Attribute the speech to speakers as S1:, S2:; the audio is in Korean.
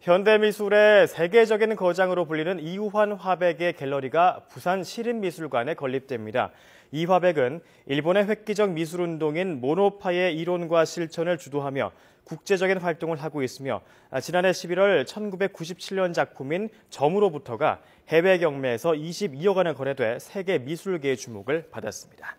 S1: 현대미술의 세계적인 거장으로 불리는 이우환 화백의 갤러리가 부산 시립미술관에 건립됩니다. 이 화백은 일본의 획기적 미술운동인 모노파의 이론과 실천을 주도하며 국제적인 활동을 하고 있으며 아, 지난해 11월 1997년 작품인 점으로부터가 해외 경매에서 22억 원에 거래돼 세계 미술계의 주목을 받았습니다.